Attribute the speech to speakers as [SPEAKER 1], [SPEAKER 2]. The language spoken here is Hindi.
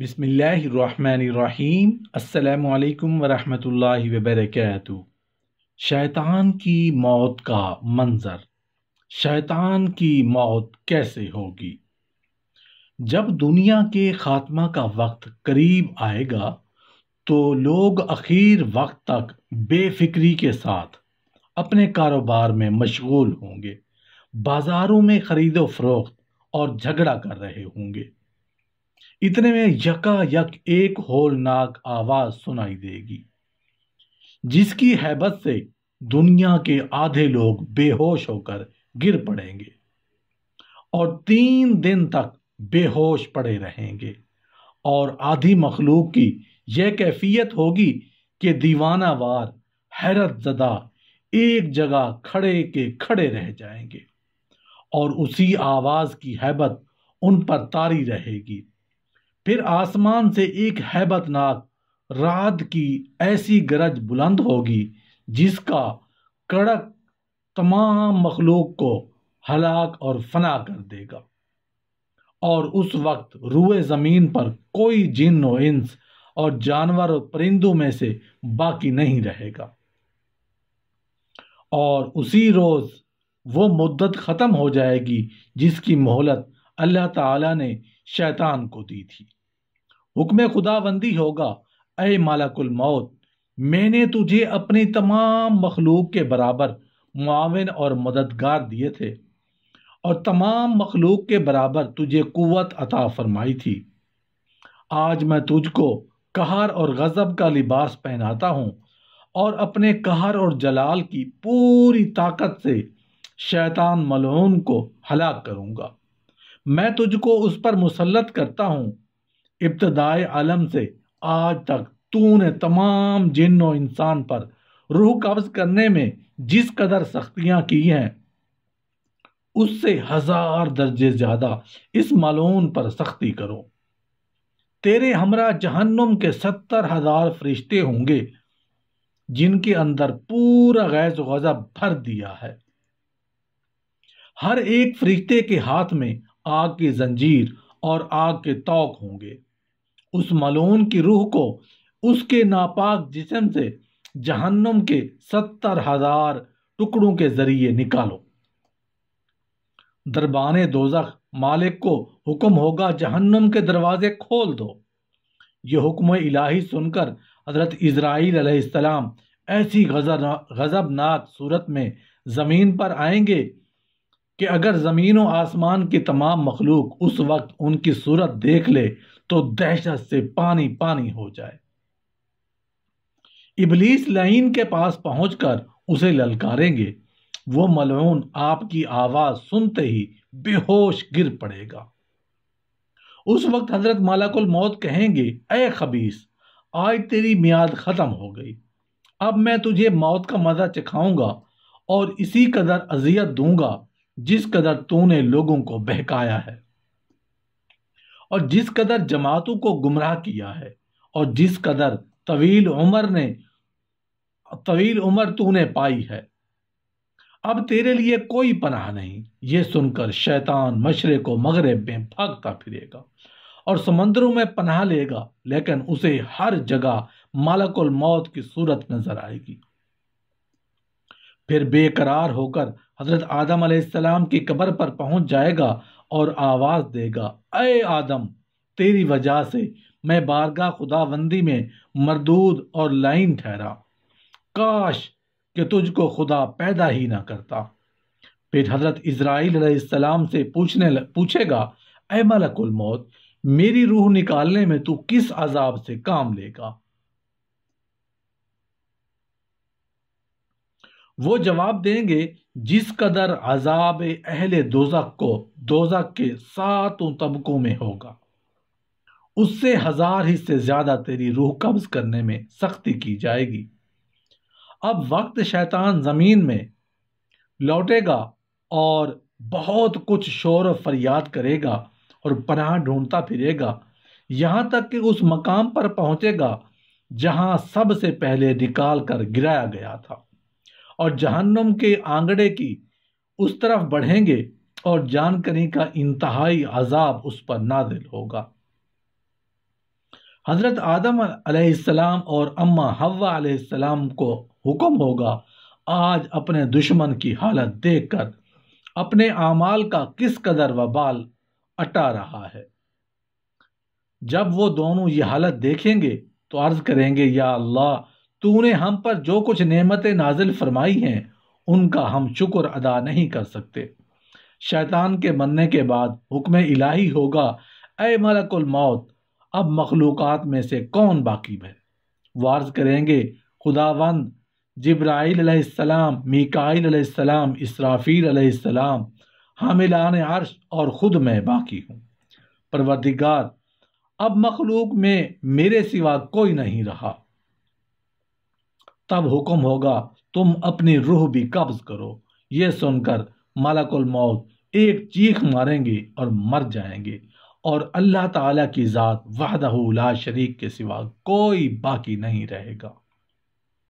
[SPEAKER 1] बिसमीम् अल्लाम वरहमतुल्लाहि वबरकatuh शैतान की मौत का मंज़र शैतान की मौत कैसे होगी जब दुनिया के ख़ात्मा का वक्त करीब आएगा तो लोग आखिर वक्त तक बेफिक्री के साथ अपने कारोबार में मशगूल होंगे बाज़ारों में ख़रीदो फरोख्त और झगड़ा कर रहे होंगे इतने में यका यक एक होलनाक आवाज सुनाई देगी जिसकी हैबत से दुनिया के आधे लोग बेहोश होकर गिर पड़ेंगे और तीन दिन तक बेहोश पड़े रहेंगे और आधी मखलूक की यह कैफियत होगी कि दीवाना वार हैरत जदा एक जगह खड़े के खड़े रह जाएंगे और उसी आवाज की हैबत उन पर तारी रहेगी फिर आसमान से एक हैबतनाक रात की ऐसी गरज बुलंद होगी जिसका कड़क तमाम मखलूक को हलाक और फना कर देगा और उस वक्त रुए ज़मीन पर कोई जिन इंस और जानवर और परिंदों में से बाकी नहीं रहेगा और उसी रोज़ वो मुद्दत ख़त्म हो जाएगी जिसकी मोहलत अल्लाह ताला ने शैतान को दी थी हुक्म खुदाबंदी होगा अय मालकुल मौत मैंने तुझे अपनी तमाम मखलूक के बराबर मुआवन और मददगार दिए थे और तमाम मखलूक के बराबर तुझे कुत अता फरमाई थी आज मैं तुझको कहर और गज़ब का लिबास पहनाता हूँ और अपने कहर और जलाल की पूरी ताकत से शैतान मलहून को हलाक करूँगा मैं तुझको उस पर मुसलत करता हूँ इब्तदाए आलम से आज तक तूने तमाम जिन और इंसान पर रूह कब्ज करने में जिस कदर सख्तियाँ की हैं उससे हजार दर्जे ज़्यादा इस मालून पर सख्ती करो तेरे हमरा जहन्नुम के सत्तर हजार फरिश्ते होंगे जिनके अंदर पूरा गैज गजब भर दिया है हर एक फरिश्ते के हाथ में आग की जंजीर और आग के तौक होंगे उस मलून की रूह को उसके नापाक जिसम से जहन्नम के सत्तर हजार टुकड़ों के जरिए निकालो दरबान दोजख मालिक को हुक्म होगा जहन्नम के दरवाजे खोल दो ये हुक्म इलाही सुनकर हजरत इसराइल ऐसी गजबनाक सूरत में ज़मीन पर आएंगे कि अगर ज़मीन व आसमान की तमाम मखलूक उस वक्त उनकी सूरत देख ले तो दहशत से पानी पानी हो जाए इबलीस लाइन के पास पहुंचकर उसे ललकारेंगे वो मलून आपकी आवाज़ सुनते ही बेहोश गिर पड़ेगा उस वक्त हजरत मालाकुल मौत कहेंगे ए खबीस आज तेरी मियाद ख़त्म हो गई अब मैं तुझे मौत का मज़ा चखाऊंगा और इसी कदर अजियत दूंगा जिस कदर तूने लोगों को बहकाया है और जिस कदर जमातों को गुमराह किया है और जिस कदर तवील उम्र ने तवील उम्र तूने पाई है अब तेरे लिए कोई पनाह नहीं ये सुनकर शैतान मशरे को मगरब में भागता फिरेगा और समंदरों में पनाह लेगा लेकिन उसे हर जगह मालकुल मौत की सूरत नजर आएगी फिर बेकरार होकर हजरत आदम आसमाम की कब्र पर पहुंच जाएगा और आवाज़ देगा अय आदम तेरी वजह से मैं बारगा खुदाबंदी में मरदूद और लाइन ठहरा काश कि तुझको खुदा पैदा ही ना करता फिर हजरत इसराइल से पूछने ल, पूछेगा अय मलकुल मौत मेरी रूह निकालने में तू किस अजाब से काम लेगा वो जवाब देंगे जिस कदर अजाब अहल दोजक को दोजक के सातों तबकों में होगा उससे हजार ही से ज्यादा तेरी रूह कब्ज करने में सख्ती की जाएगी अब वक्त शैतान जमीन में लौटेगा और बहुत कुछ शोर और फरियाद करेगा और पनाह ढूंढता फिरेगा यहाँ तक कि उस मकाम पर पहुँचेगा जहाँ सबसे पहले निकाल कर गिराया गया था और जहन्नम के आंगड़े की उस तरफ बढ़ेंगे और जानकरी का इंतहाई अजाब उस पर नाजिल होगा हज़रत आदम अलैहिस्सलाम और अम्मा हवा अलैहिस्सलाम को हुक्म होगा आज अपने दुश्मन की हालत देखकर अपने आमाल का किस कदर वबाल अटा रहा है जब वो दोनों ये हालत देखेंगे तो अर्ज़ करेंगे या अल्लाह तूने हम पर जो कुछ नेमतें नाजिल फरमाई हैं उनका हम शुक्र अदा नहीं कर सकते शैतान के मरने के बाद हुक्म इलाही होगा ए मलकुल मौत अब मखलूक में से कौन बाकी है वार्ज करेंगे खुदावंद जब्राईलम मीकाईलम इसराफ़ीलम हामिलान अर्श और ख़ुद मैं बाकी हूँ परवरदिगार अब मखलूक में मेरे सिवा कोई नहीं रहा तब हुक्म होगा तुम अपनी रूह भी कब्ज करो ये सुनकर मलकुल मौत एक चीख मारेंगे और मर जाएंगे और अल्लाह ताला की ज़ात वहदहू ला शरीक के सिवा कोई बाकी नहीं रहेगा